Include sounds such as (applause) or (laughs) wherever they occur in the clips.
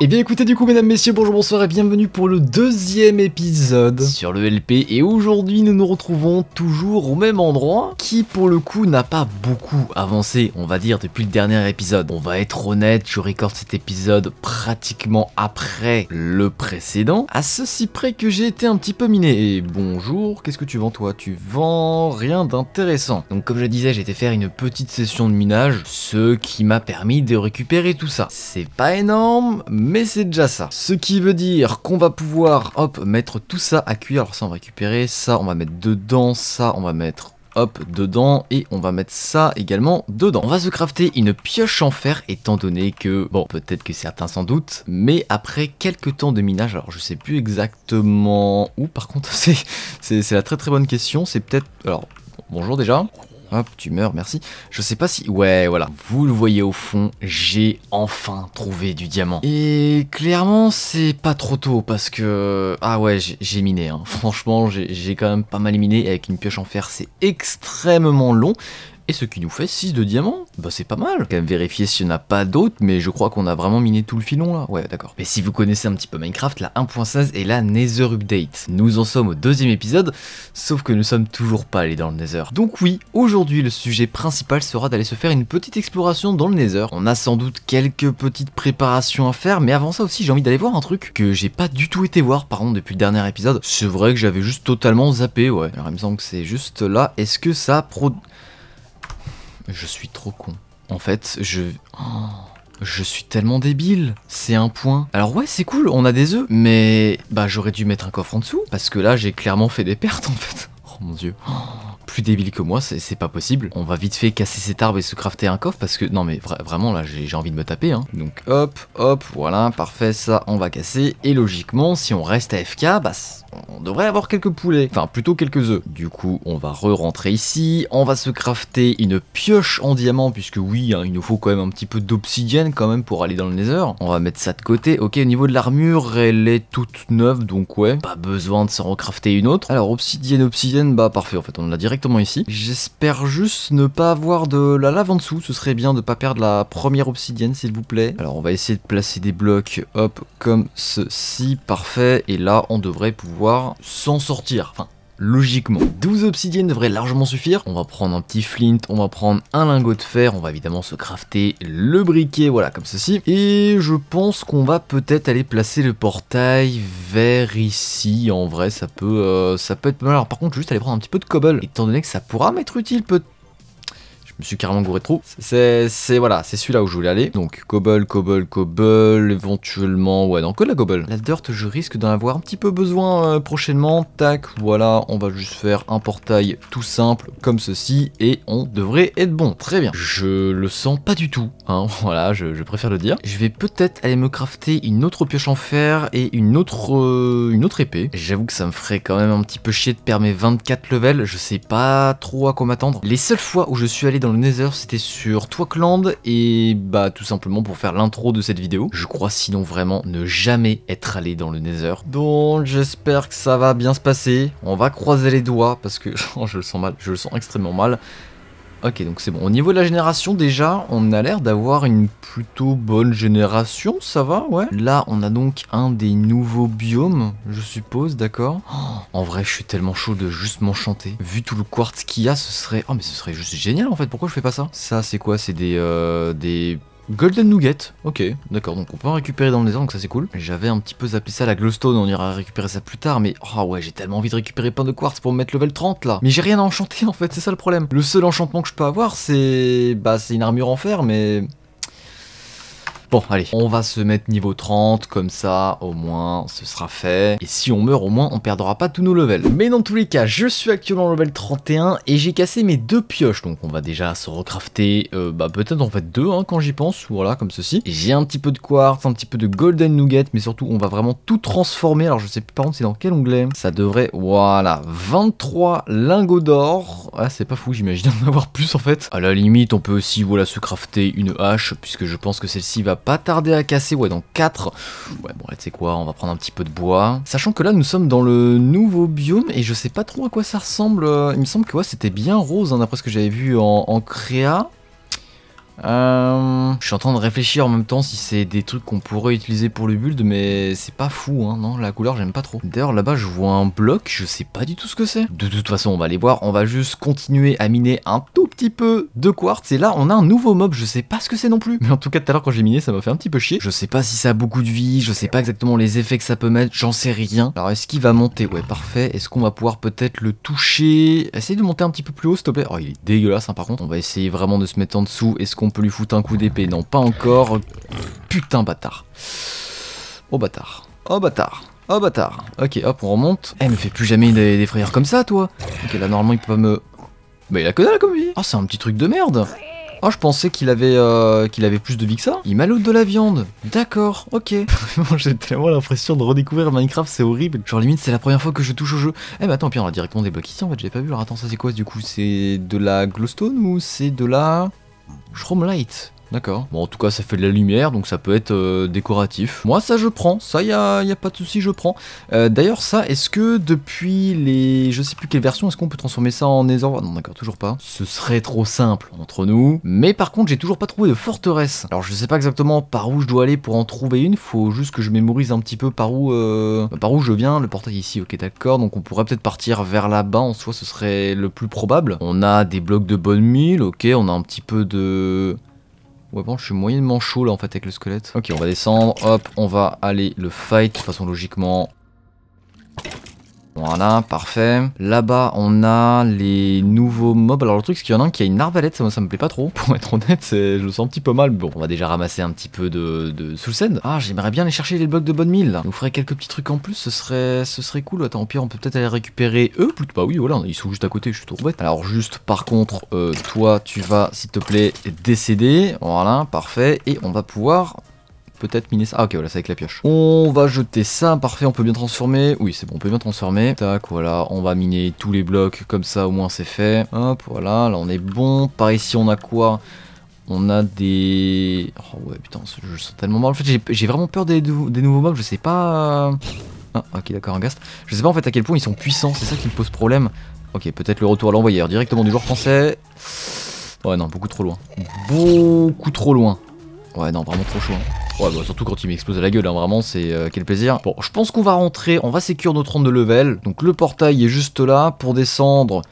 Eh bien écoutez du coup mesdames, messieurs, bonjour, bonsoir et bienvenue pour le deuxième épisode sur le LP et aujourd'hui nous nous retrouvons toujours au même endroit qui pour le coup n'a pas beaucoup avancé on va dire depuis le dernier épisode. On va être honnête, je record cet épisode pratiquement après le précédent à ceci près que j'ai été un petit peu miné et bonjour, qu'est-ce que tu vends toi Tu vends rien d'intéressant. Donc comme je disais j'ai été faire une petite session de minage ce qui m'a permis de récupérer tout ça. C'est pas énorme mais mais c'est déjà ça. Ce qui veut dire qu'on va pouvoir, hop, mettre tout ça à cuire. Alors ça, on va récupérer, ça, on va mettre dedans, ça, on va mettre hop, dedans, et on va mettre ça également dedans. On va se crafter une pioche en fer, étant donné que, bon, peut-être que certains s'en doutent, mais après quelques temps de minage, alors je sais plus exactement où, par contre, (laughs) c'est la très très bonne question, c'est peut-être, alors, bonjour déjà, Hop, tu meurs, merci. Je sais pas si... Ouais, voilà. Vous le voyez au fond, j'ai enfin trouvé du diamant. Et clairement, c'est pas trop tôt parce que... Ah ouais, j'ai miné. Hein. Franchement, j'ai quand même pas mal miné. Avec une pioche en fer, c'est extrêmement long. Et ce qui nous fait 6 de diamant. Bah c'est pas mal. Quand même vérifier s'il n'y en a pas d'autres, mais je crois qu'on a vraiment miné tout le filon là. Ouais d'accord. Mais si vous connaissez un petit peu Minecraft, la 1.16 est la Nether Update. Nous en sommes au deuxième épisode, sauf que nous sommes toujours pas allés dans le Nether. Donc oui, aujourd'hui le sujet principal sera d'aller se faire une petite exploration dans le Nether. On a sans doute quelques petites préparations à faire, mais avant ça aussi j'ai envie d'aller voir un truc que j'ai pas du tout été voir par contre depuis le dernier épisode. C'est vrai que j'avais juste totalement zappé, ouais. Alors il me semble que c'est juste là. Est-ce que ça pro... Je suis trop con. En fait, je... Oh, je suis tellement débile, c'est un point. Alors ouais, c'est cool, on a des œufs, mais bah j'aurais dû mettre un coffre en dessous, parce que là j'ai clairement fait des pertes en fait. Oh mon dieu. Oh, plus débile que moi, c'est pas possible. On va vite fait casser cet arbre et se crafter un coffre parce que... Non mais vraiment là, j'ai envie de me taper. Hein. Donc hop, hop, voilà, parfait, ça on va casser. Et logiquement, si on reste à FK, bah on devrait avoir quelques poulets, enfin plutôt quelques œufs. Du coup, on va re-rentrer ici, on va se crafter une pioche en diamant, puisque oui, hein, il nous faut quand même un petit peu d'obsidienne quand même pour aller dans le nether. On va mettre ça de côté. Ok, au niveau de l'armure, elle est toute neuve, donc ouais, pas besoin de se recrafter une autre. Alors, obsidienne, obsidienne, bah parfait, en fait, on l'a directement ici. J'espère juste ne pas avoir de la lave en dessous, ce serait bien de pas perdre la première obsidienne, s'il vous plaît. Alors, on va essayer de placer des blocs, hop, comme ceci, parfait, et là, on devrait pouvoir s'en sortir. Enfin, logiquement. 12 obsidiennes devraient largement suffire. On va prendre un petit flint, on va prendre un lingot de fer, on va évidemment se crafter le briquet, voilà, comme ceci. Et je pense qu'on va peut-être aller placer le portail vers ici. En vrai, ça peut, euh, ça peut être mal. Alors par contre, juste aller prendre un petit peu de cobble, étant donné que ça pourra m'être utile peut-être me suis carrément gouré trop. C'est voilà, c'est celui-là où je voulais aller. Donc cobble, cobble, cobble, éventuellement, ouais, non, que de la cobble. La dirt, je risque d'en avoir un petit peu besoin euh, prochainement. Tac, voilà, on va juste faire un portail tout simple comme ceci et on devrait être bon. Très bien. Je le sens pas du tout, hein, (laughs) voilà, je, préfère le dire. Je vais peut-être aller me crafter une autre pioche en fer et une autre, euh, une autre épée. J'avoue que ça me ferait quand même un petit peu chier de perdre mes 24 levels, je sais pas trop à quoi m'attendre. Les seules fois où je suis allé dans le Nether, c'était sur Twakland et bah tout simplement pour faire l'intro de cette vidéo. Je crois sinon vraiment ne jamais être allé dans le Nether. Donc j'espère que ça va bien se passer. On va croiser les doigts parce que (laughs) je le sens mal, je le sens extrêmement mal. Ok, donc c'est bon. Au niveau de la génération, déjà, on a l'air d'avoir une plutôt bonne génération, ça va, ouais. Là, on a donc un des nouveaux biomes, je suppose, d'accord oh, En vrai, je suis tellement chaud de juste m'enchanter. Vu tout le quartz qu'il y a, ce serait... Oh, mais ce serait juste génial, en fait. Pourquoi je fais pas ça Ça, c'est quoi C'est des... Euh, des Golden Nougat, ok, d'accord, donc on peut en récupérer dans le désert, donc ça c'est cool. J'avais un petit peu zappé ça la glowstone, on ira récupérer ça plus tard, mais oh ouais, j'ai tellement envie de récupérer plein de quartz pour me mettre level 30 là. Mais j'ai rien à enchanter (laughs) en fait, c'est ça le problème. Le seul enchantement que je peux avoir, c'est... bah c'est une armure en fer, mais... Bon, allez, on va se mettre niveau 30, comme ça, au moins, ce sera fait. Et si on meurt, au moins, on perdra pas tous nos levels. Mais dans tous les cas, je suis actuellement level 31 et j'ai cassé mes deux pioches. Donc on va déjà se recrafter, euh, bah peut-être en fait deux, hein, quand j'y pense, voilà, comme ceci. J'ai un petit peu de quartz, un petit peu de golden nugget, mais surtout, on va vraiment tout transformer. Alors je sais plus par contre, c'est dans quel onglet Ça devrait, voilà, 23 lingots d'or. Ah, c'est pas fou, j'imagine en avoir plus en fait. À la limite, on peut aussi, voilà, se crafter une hache, puisque je pense que celle-ci va pas tarder à casser, ouais dans 4. Ouais bon là tu sais quoi, on va prendre un petit peu de bois. Sachant que là nous sommes dans le nouveau biome et je sais pas trop à quoi ça ressemble. Euh, il me semble que ouais c'était bien rose hein, d'après ce que j'avais vu en, en créa. Euh, je suis en train de réfléchir en même temps si c'est des trucs qu'on pourrait utiliser pour le build, mais c'est pas fou, hein, non, la couleur j'aime pas trop. D'ailleurs là-bas je vois un bloc, je sais pas du tout ce que c'est. De toute façon on va aller voir, on va juste continuer à miner un tout petit peu de quartz, et là on a un nouveau mob, je sais pas ce que c'est non plus. Mais en tout cas tout à l'heure quand j'ai miné ça m'a fait un petit peu chier. Je sais pas si ça a beaucoup de vie, je sais pas exactement les effets que ça peut mettre, j'en sais rien. Alors est-ce qu'il va monter Ouais parfait, est-ce qu'on va pouvoir peut-être le toucher Essaye de monter un petit peu plus haut s'il te plaît. Oh il est dégueulasse hein, par contre, on va essayer vraiment de se mettre en dessous, est-ce qu'on on peut lui foutre un coup d'épée. Non, pas encore. Putain, bâtard. Oh, bâtard. Oh, bâtard. Oh, bâtard. Ok, hop, on remonte. Eh, me fais plus jamais des, frayeurs comme ça, toi. Ok, là, normalement, il peut pas me... Bah, il a que dalle, comme lui. Oh, c'est un petit truc de merde. Oh, je pensais qu'il avait, euh, qu'il avait plus de vie que ça. Il maloute de la viande. D'accord, ok. (laughs) J'ai tellement l'impression de redécouvrir Minecraft, c'est horrible. Genre, limite, c'est la première fois que je touche au jeu. Eh, bah attends, puis on a directement blocs ici, en fait, j'avais pas vu. Alors, attends, ça c'est quoi, du coup C'est de la glowstone ou c'est de la... Schrummleit. D'accord. Bon, en tout cas, ça fait de la lumière, donc ça peut être euh, décoratif. Moi, ça, je prends. Ça, il a, pas de souci, je prends. Euh, d'ailleurs, ça, est-ce que depuis les... Je sais plus quelle version, est-ce qu'on peut transformer ça en en ah Non, d'accord, toujours pas. Ce serait trop simple, entre nous. Mais par contre, j'ai toujours pas trouvé de forteresse. Alors, je sais pas exactement par où je dois aller pour en trouver une. Faut juste que je mémorise un petit peu par où... Euh, bah, par où je viens. Le portail ici, ok, d'accord. Donc, on pourrait peut-être partir vers là-bas. En soi, ce serait le plus probable. On a des blocs de bonne mille, ok. On a un petit peu de... Ouais bon je suis moyennement chaud là en fait avec le squelette. Ok on va descendre, hop on va aller le fight de toute façon logiquement. Voilà, parfait. Là-bas, on a les nouveaux mobs. Alors, le truc, c'est qu'il y en a un qui a une arbalète. Ça, moi, ça me plaît pas trop. Pour être honnête, je le sens un petit peu mal. Bon, on va déjà ramasser un petit peu de, de sous scène. Ah, j'aimerais bien aller chercher les blocs de bonne mille. On ferait quelques petits trucs en plus. Ce serait, ce serait cool. Attends, au pire, on peut peut-être aller récupérer eux. bah oui, voilà, ils sont juste à côté. Je suis trop bête. Alors, juste par contre, euh, toi, tu vas, s'il te plaît, décéder. Voilà, parfait. Et on va pouvoir peut-être miner ça, Ah ok, voilà, c'est avec la pioche. On va jeter ça, parfait, on peut bien transformer. Oui, c'est bon, on peut bien transformer. Tac, voilà, on va miner tous les blocs, comme ça au moins c'est fait. Hop, voilà, là on est bon. Par ici, on a quoi on a des... Oh ouais putain, je sens tellement mal. En fait, j'ai vraiment peur des, nouveaux mobs, je sais pas... Euh. Ah ok d'accord, un gast. Je sais pas en fait à quel point ils sont puissants, c'est ça qui me pose problème. Ok, peut-être le retour à l'envoyeur directement du joueur français. Ouais non, beaucoup trop loin. Beaucoup trop loin. Ouais non, vraiment trop chaud. Hein. Ouais, bah, surtout quand il m'explose à la gueule, hein, vraiment, c'est euh, quel plaisir. Bon, je pense qu'on va rentrer, on va sécure notre ronde de level. Donc le portail est juste là pour descendre.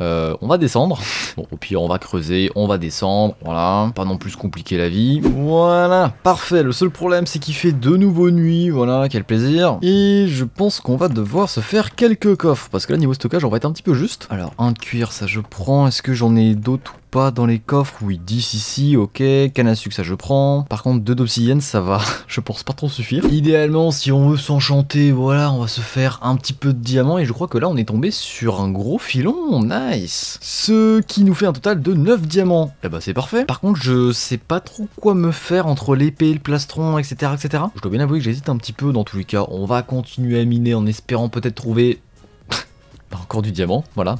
Euh, on va descendre. (laughs) Bon, au pire, on va creuser, on va descendre, voilà. Pas non plus compliquer la vie. Voilà, parfait. Le seul problème, c'est qu'il fait de nouveau nuit, voilà, quel plaisir. Et je pense qu'on va devoir se faire quelques coffres, parce que là, niveau stockage, on va être un petit peu juste. Alors, un de cuir, ça je prends. Est-ce que j'en ai d'autres pas dans les coffres. Oui, 10 ici, ok. Canne à sucre, ça je prends. Par contre, 2 d'obsidienne, ça va, (laughs) je pense pas trop suffire. Idéalement, si on veut s'enchanter, voilà, on va se faire un petit peu de diamants, Et je crois que là, on est tombé sur un gros filon. Nice. Ce qui nous fait un total de 9 diamants. Là-bas, eh ben, c'est parfait. Par contre, je sais pas trop quoi me faire entre l'épée, le plastron, etc., etc. Je dois bien avouer que j'hésite un petit peu dans tous les cas. On va continuer à miner en espérant peut-être trouver encore du diamant, voilà.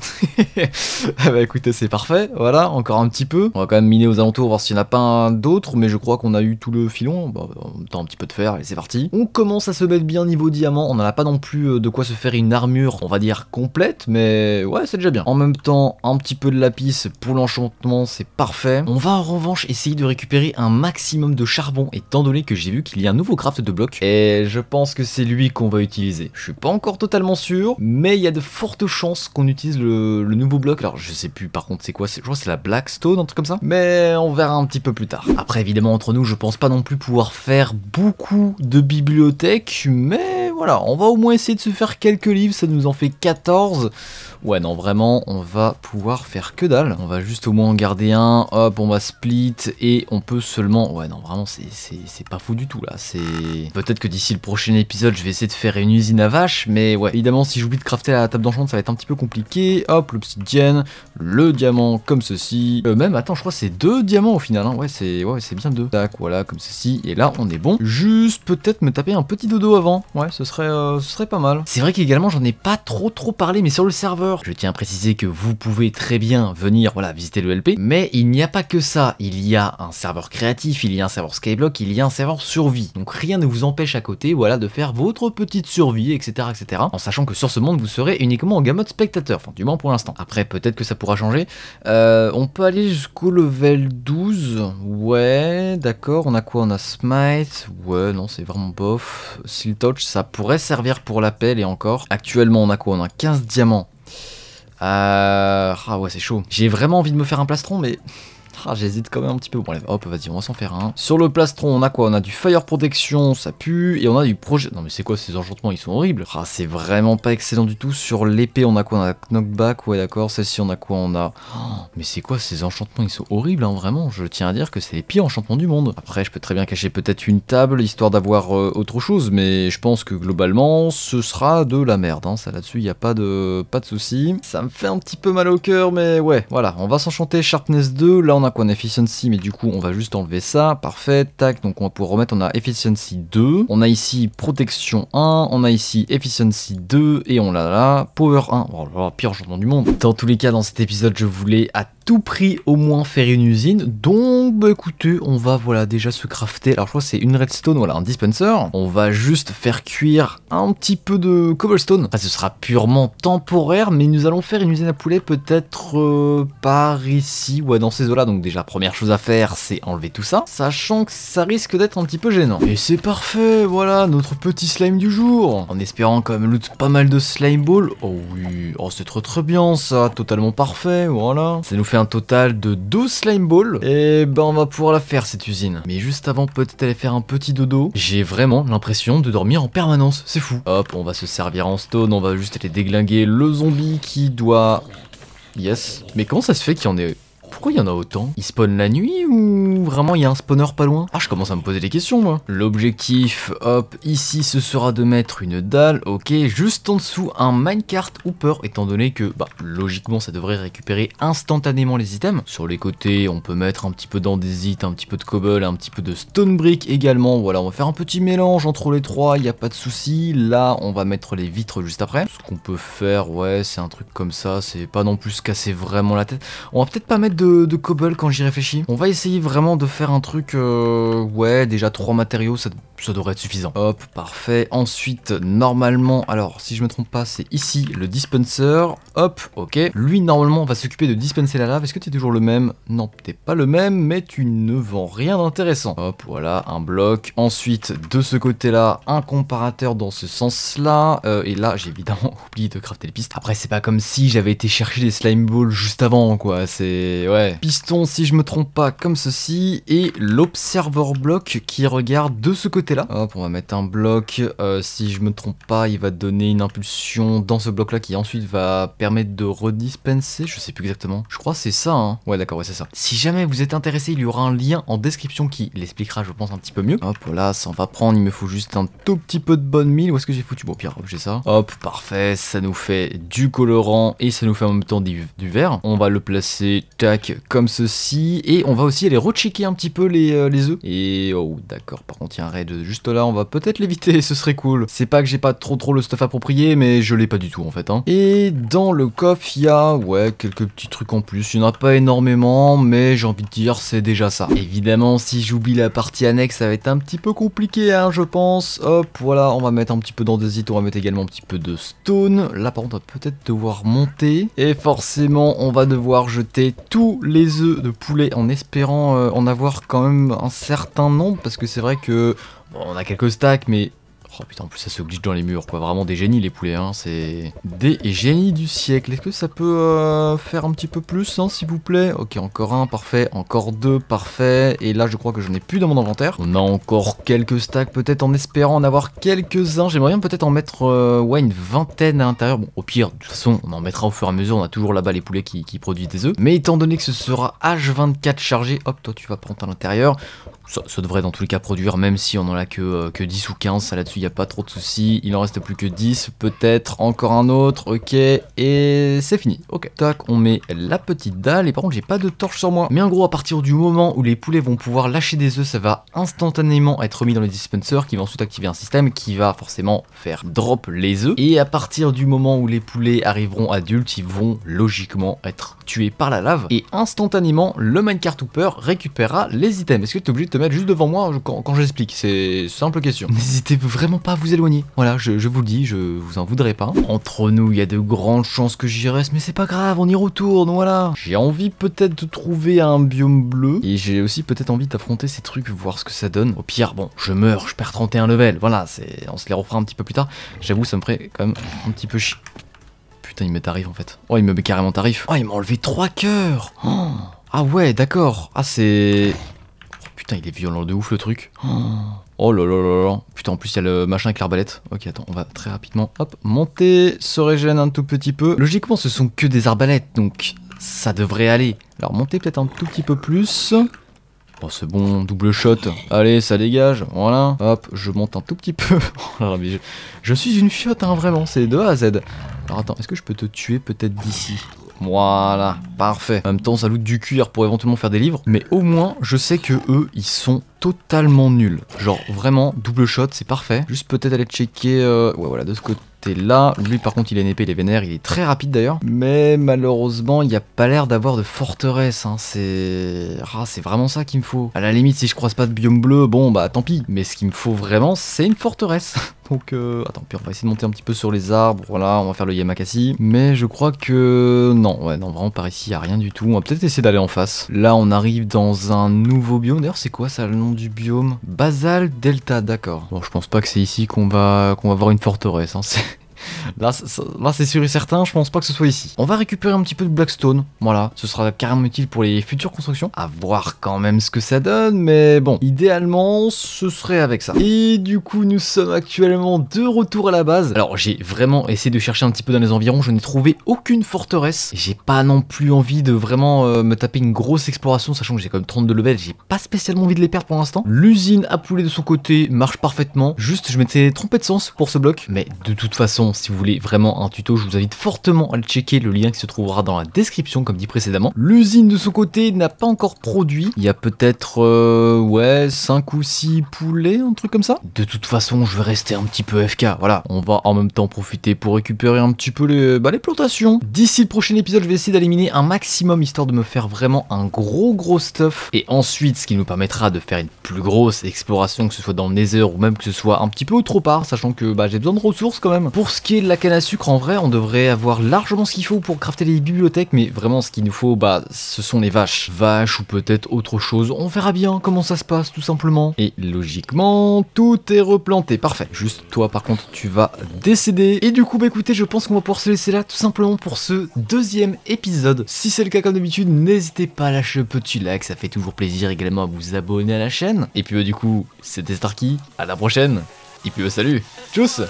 (laughs) Ah bah écoutez, c'est parfait, voilà, encore un petit peu. On va quand même miner aux alentours, voir s'il n'y en a pas d'autres, mais je crois qu'on a eu tout le filon. Bah, on un petit peu de fer, et c'est parti. On commence à se mettre bien niveau diamant, on n'en a pas non plus euh, de quoi se faire une armure, on va dire, complète, mais ouais, c'est déjà bien. En même temps, un petit peu de lapis pour l'enchantement, c'est parfait. On va en revanche essayer de récupérer un maximum de charbon, étant donné que j'ai vu qu'il y a un nouveau craft de bloc, et je pense que c'est lui qu'on va utiliser. Je suis pas encore totalement sûr, mais il y a de fortes chance qu'on utilise le, nouveau bloc. Alors je sais plus par contre c'est quoi, je crois que c'est la Blackstone, un truc comme ça. Mais on verra un petit peu plus tard. Après évidemment entre nous je pense pas non plus pouvoir faire beaucoup de bibliothèques, mais voilà, on va au moins essayer de se faire quelques livres, ça nous en fait 14. Ouais, non, vraiment, on va pouvoir faire que dalle. On va juste au moins en garder un, hop, on va split, et on peut seulement... Ouais, non, vraiment, c'est pas fou du tout, là. C'est... Peut-être que d'ici le prochain épisode, je vais essayer de faire une usine à vache, mais ouais, évidemment, si j'oublie de crafter la table d'enchant, ça va être un petit peu compliqué. Hop, l'obsidienne, le diamant, comme ceci. Euh, même, attends, je crois que c'est deux diamants au final, hein. Ouais, c'est ouais, bien deux. Tac, voilà, comme ceci, et là, on est bon. Juste peut-être me taper un petit dodo avant, ouais, serait, euh, ce serait pas mal. C'est vrai qu'également, j'en ai pas trop trop parlé, mais sur le serveur, je tiens à préciser que vous pouvez très bien venir voilà, visiter le LP, mais il n'y a pas que ça. Il y a un serveur créatif, il y a un serveur Skyblock, il y a un serveur survie. Donc rien ne vous empêche à côté voilà, de faire votre petite survie, etc., etc. En sachant que sur ce monde, vous serez uniquement en gamme mode spectateur, enfin du moins pour l'instant. Après, peut-être que ça pourra changer. Euh, on peut aller jusqu'au level 12. Ouais, d'accord. On a quoi On a Smite. Ouais, non, c'est vraiment bof. Seal Touch, ça pourrait pourrait servir pour l'appel et encore. Actuellement, on a quoi On a 15 diamants. Euh, ah ouais, c'est chaud. J'ai vraiment envie de me faire un plastron, mais ah, j'hésite quand même un petit peu. Bon, allez, hop, vas-y, on va s'en faire un. Sur le plastron, on a quoi On a du fire protection, ça pue, et on a du projet. Non, mais c'est quoi ces enchantements Ils sont horribles. Ah, c'est vraiment pas excellent du tout. Sur l'épée, on a quoi On a knockback, ouais, d'accord. Celle-ci, on a quoi On a. Oh, mais c'est quoi ces enchantements Ils sont horribles, hein, vraiment. Je tiens à dire que c'est les pires enchantements du monde. Après, je peux très bien cacher peut-être une table histoire d'avoir euh, autre chose, mais je pense que globalement, ce sera de la merde. Hein. Ça là-dessus, il n'y a pas de, pas de souci. Ça me fait un petit peu mal au cœur, mais ouais, voilà. On va s'enchanter. Sharpness 2, là, on a qu'on efficiency, mais du coup on va juste enlever ça, parfait, tac, donc on va pouvoir remettre, on a efficiency 2, on a ici protection 1, on a ici efficiency 2, et on l'a là, power 1, pire jour du monde. Dans tous les cas, dans cet épisode, je voulais à tout prix au moins faire une usine, donc bah, écoutez, on va voilà déjà se crafter, alors je crois que c'est une redstone, voilà, un dispenser, on va juste faire cuire un petit peu de cobblestone, Ça ce sera purement temporaire, mais nous allons faire une usine à poulet peut-être euh, par ici, ouais, dans ces eaux-là, donc déjà première chose à faire c'est enlever tout ça, sachant que ça risque d'être un petit peu gênant. Et c'est parfait, voilà, notre petit slime du jour En espérant quand même loot pas mal de slime ball, oh oui, oh c'est trop très bien ça, totalement parfait, voilà. Ça nous fait un total de 12 slime ball, et eh ben on va pouvoir la faire cette usine. Mais juste avant peut-être aller faire un petit dodo, j'ai vraiment l'impression de dormir en permanence, c'est fou. Hop, on va se servir en stone, on va juste aller déglinguer le zombie qui doit... Yes. Mais comment ça se fait qu'il y en ait pourquoi il y en a autant Il spawn la nuit ou vraiment il y a un spawner pas loin Ah, je commence à me poser des questions moi. L'objectif, hop, ici ce sera de mettre une dalle, ok, juste en dessous un minecart hooper, étant donné que, bah, logiquement ça devrait récupérer instantanément les items. Sur les côtés, on peut mettre un petit peu d'andésite, un petit peu de cobble, un petit peu de stone brick également. Voilà, on va faire un petit mélange entre les trois, il n'y a pas de souci. Là, on va mettre les vitres juste après. Ce qu'on peut faire, ouais, c'est un truc comme ça, c'est pas non plus casser vraiment la tête. On va peut-être pas mettre de, cobble quand j'y réfléchis. On va essayer vraiment de faire un truc... Euh, ouais, déjà trois matériaux, ça, devrait être suffisant. Hop, parfait. Ensuite, normalement, alors si je me trompe pas, c'est ici le dispenser. Hop, ok. Lui, normalement, va s'occuper de dispenser la lave. Est-ce que tu es toujours le même Non, t'es pas le même, mais tu ne vends rien d'intéressant. Hop, voilà, un bloc. Ensuite, de ce côté-là, un comparateur dans ce sens-là. Euh, et là, j'ai évidemment (laughs) oublié de crafter les pistes. Après, c'est pas comme si j'avais été chercher des slime balls juste avant, quoi. C'est... Piston, si je me trompe pas, comme ceci. Et l'observer bloc qui regarde de ce côté-là. Hop, on va mettre un bloc. Euh, si je me trompe pas, il va donner une impulsion dans ce bloc-là qui ensuite va permettre de redispenser. Je sais plus exactement. Je crois c'est ça. Hein. Ouais, d'accord, ouais, c'est ça. Si jamais vous êtes intéressé, il y aura un lien en description qui l'expliquera, je pense, un petit peu mieux. Hop, voilà, ça en va prendre. Il me faut juste un tout petit peu de bonne mille. Où est-ce que j'ai foutu Bon, pire, j'ai ça. Hop, parfait. Ça nous fait du colorant et ça nous fait en même temps du, du vert. On va le placer, tac comme ceci. Et on va aussi aller rechecker un petit peu les, euh, les œufs. Et oh d'accord, par contre il y a un raid juste là, on va peut-être l'éviter, (laughs) ce serait cool. C'est pas que j'ai pas trop trop le stuff approprié, mais je l'ai pas du tout en fait. Hein. Et dans le coffre, il y a ouais quelques petits trucs en plus. Il n'y en a pas énormément, mais j'ai envie de dire c'est déjà ça. Évidemment, si j'oublie la partie annexe, ça va être un petit peu compliqué, hein, je pense. Hop, voilà, on va mettre un petit peu d'andésite, on va mettre également un petit peu de stone. Là par contre, on va peut-être devoir monter. Et forcément, on va devoir jeter tout les œufs de poulet en espérant euh, en avoir quand même un certain nombre parce que c'est vrai que on a quelques stacks mais Oh putain, en plus ça se glitch dans les murs, quoi. Vraiment des génies les poulets, hein. C'est des génies du siècle. Est-ce que ça peut euh, faire un petit peu plus, hein, s'il vous plaît Ok, encore un, parfait. Encore deux, parfait. Et là, je crois que je n'ai plus dans mon inventaire. On a encore quelques stacks, peut-être en espérant en avoir quelques-uns. J'aimerais bien peut-être en mettre, euh, une vingtaine à l'intérieur. Bon, au pire, de toute façon, on en mettra au fur et à mesure. On a toujours là-bas les poulets qui, qui produisent des œufs. Mais étant donné que ce sera H24 chargé, hop, toi tu vas prendre à l'intérieur ça, devrait dans tous les cas produire, même si on en a que, 10 euh, ou 15, ça là-dessus, il n'y a pas trop de soucis. Il en reste plus que 10, peut-être encore un autre, ok, et c'est fini. Ok, tac, on met la petite dalle, et par contre, j'ai pas de torche sur moi. Mais en gros, à partir du moment où les poulets vont pouvoir lâcher des œufs, ça va instantanément être mis dans les dispensers, qui va ensuite activer un système qui va forcément faire drop les œufs. Et à partir du moment où les poulets arriveront adultes, ils vont logiquement être tués par la lave, et instantanément, le minecart Hooper récupérera les items. Est-ce que tu es obligé de te mettre juste devant moi quand, j'explique. C'est simple question. (laughs) N'hésitez vraiment pas à vous éloigner. Voilà, je, vous le dis, je vous en voudrais pas. Entre nous, il y a de grandes chances que j'y reste, mais c'est pas grave, on y retourne, voilà. J'ai envie peut-être de trouver un biome bleu, et j'ai aussi peut-être envie d'affronter ces trucs, voir ce que ça donne. Au pire, bon, je meurs, je perds 31 levels, voilà, c'est, on se les refera un petit peu plus tard. J'avoue, ça me ferait quand même un petit peu chier. Putain, il me tarif en fait. Oh, il me met carrément tarif. Oh, il m'a enlevé 3 coeurs. Ah ouais, d'accord. Ah, c'est... Putain, il est violent de ouf le truc. Oh, oh là là là Putain, en plus, il y a le machin avec l'arbalète. Ok, attends, on va très rapidement. Hop, monter, se régène un tout petit peu. Logiquement, ce sont que des arbalètes, donc ça devrait aller. Alors, monter peut-être un tout petit peu plus. Bon, oh, c'est bon, double shot. Allez, ça dégage. Voilà. Hop, je monte un tout petit peu. (laughs) Oh je, suis une fiotte, hein, vraiment. C'est de A à Z. Alors, attends, est-ce que je peux te tuer peut-être d'ici voilà, parfait. En même temps, ça loot du cuir pour éventuellement faire des livres. Mais au moins, je sais que eux, ils sont totalement nuls. Genre, vraiment, double shot, c'est parfait. Juste peut-être aller checker... Euh, ouais, voilà, de ce côté là. Lui par contre il est une épée, il est vénère, il est très rapide d'ailleurs. Mais malheureusement il n'y a pas l'air d'avoir de forteresse. Hein. C'est ah, c'est vraiment ça qu'il me faut. À la limite si je croise pas de biome bleu, bon bah tant pis. Mais ce qu'il me faut vraiment c'est une forteresse. (laughs) Donc euh... attends, puis on va essayer de monter un petit peu sur les arbres. Voilà, on va faire le Yamakasi. Mais je crois que non ouais, non, vraiment par ici, il a rien du tout. On va peut-être essayer d'aller en face. Là, on arrive dans un nouveau biome. D'ailleurs, c'est quoi ça, le nom du biome Basal Delta, d'accord. Bon, je pense pas que c'est ici qu'on va, qu'on va voir une forteresse. Hein. (laughs) Là, c'est sûr et certain, je pense pas que ce soit ici. On va récupérer un petit peu de Blackstone, voilà, ce sera carrément utile pour les futures constructions. À voir quand même ce que ça donne, mais bon, idéalement, ce serait avec ça. Et du coup, nous sommes actuellement de retour à la base. Alors, j'ai vraiment essayé de chercher un petit peu dans les environs, je n'ai trouvé aucune forteresse. J'ai pas non plus envie de vraiment euh, me taper une grosse exploration, sachant que j'ai quand même 32 levels, j'ai pas spécialement envie de les perdre pour l'instant. L'usine à poulet de son côté marche parfaitement, juste je m'étais trompé de sens pour ce bloc, mais de toute façon, si vous voulez vraiment un tuto, je vous invite fortement à le checker, le lien qui se trouvera dans la description, comme dit précédemment. L'usine de son côté n'a pas encore produit. Il y a peut-être, euh, ouais, 5 ou 6 poulets, un truc comme ça. De toute façon, je vais rester un petit peu FK, voilà. On va en même temps profiter pour récupérer un petit peu les, bah, les plantations. D'ici le prochain épisode, je vais essayer d'éliminer un maximum, histoire de me faire vraiment un gros gros stuff. Et ensuite, ce qui nous permettra de faire une plus grosse exploration, que ce soit dans le Nether ou même que ce soit un petit peu trop part, sachant que bah, j'ai besoin de ressources quand même. Pour ce ce qui est de la canne à sucre, en vrai, on devrait avoir largement ce qu'il faut pour crafter les bibliothèques, mais vraiment ce qu'il nous faut, bah, ce sont les vaches. Vaches ou peut-être autre chose, on verra bien comment ça se passe, tout simplement. Et logiquement, tout est replanté, parfait. Juste toi, par contre, tu vas décéder. Et du coup, bah écoutez, je pense qu'on va pouvoir se laisser là, tout simplement pour ce deuxième épisode. Si c'est le cas, comme d'habitude, n'hésitez pas à lâcher un petit like, ça fait toujours plaisir également à vous abonner à la chaîne. Et puis, bah, du coup, c'était Starkey, à la prochaine, et puis bah, salut, tchuss